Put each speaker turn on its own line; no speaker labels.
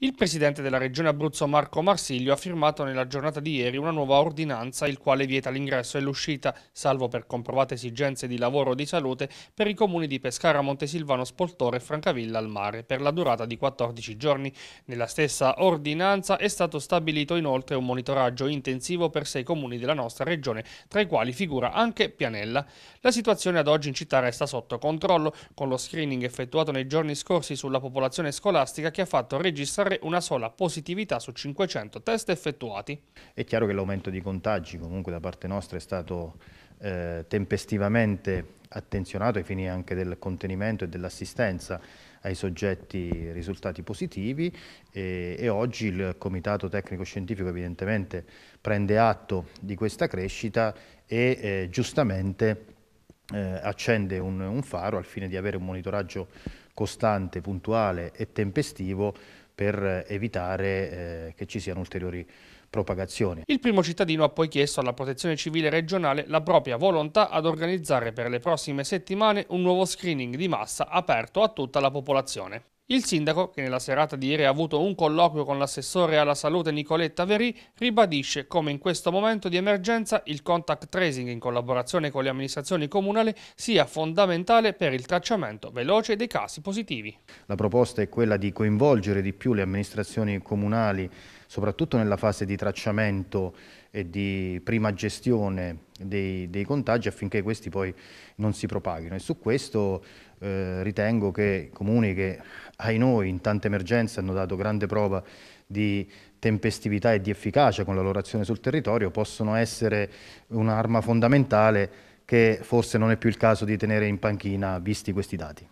Il presidente della regione Abruzzo Marco Marsiglio ha firmato nella giornata di ieri una nuova ordinanza il quale vieta l'ingresso e l'uscita, salvo per comprovate esigenze di lavoro o di salute, per i comuni di Pescara, Montesilvano, Spoltore e Francavilla al mare, per la durata di 14 giorni. Nella stessa ordinanza è stato stabilito inoltre un monitoraggio intensivo per sei comuni della nostra regione, tra i quali figura anche Pianella. La situazione ad oggi in città resta sotto controllo, con lo screening effettuato nei giorni scorsi sulla popolazione scolastica che ha fatto registrare R una sola positività su 500 test effettuati.
È chiaro che l'aumento di contagi comunque da parte nostra è stato eh, tempestivamente attenzionato ai fini anche del contenimento e dell'assistenza ai soggetti risultati positivi e, e, oggi il Comitato Tecnico Scientifico evidentemente prende atto di questa crescita e eh, giustamente eh, accende un, un faro al fine di avere un monitoraggio costante, puntuale e tempestivo per eh, evitare eh, che ci siano ulteriori propagazioni.
Il primo cittadino ha poi chiesto alla Protezione Civile regionale la propria volontà ad organizzare per le prossime settimane un nuovo screening di massa aperto a tutta la popolazione. Il sindaco, che nella serata di ieri ha avuto un colloquio con l'assessore alla salute Nicoletta Verì, ribadisce come in questo momento di emergenza il contact tracing in collaborazione con le amministrazioni comunali sia fondamentale per il tracciamento veloce dei casi positivi.
La proposta è quella di coinvolgere di più le amministrazioni comunali, soprattutto nella fase di tracciamento e di prima gestione dei, dei, contagi affinché questi poi non si propaghino e su questo eh, ritengo che comuni che ai noi in tante emergenze hanno dato grande prova di tempestività e di efficacia con la loro azione sul territorio possono essere un'arma fondamentale che forse non è più il caso di tenere in panchina visti questi dati.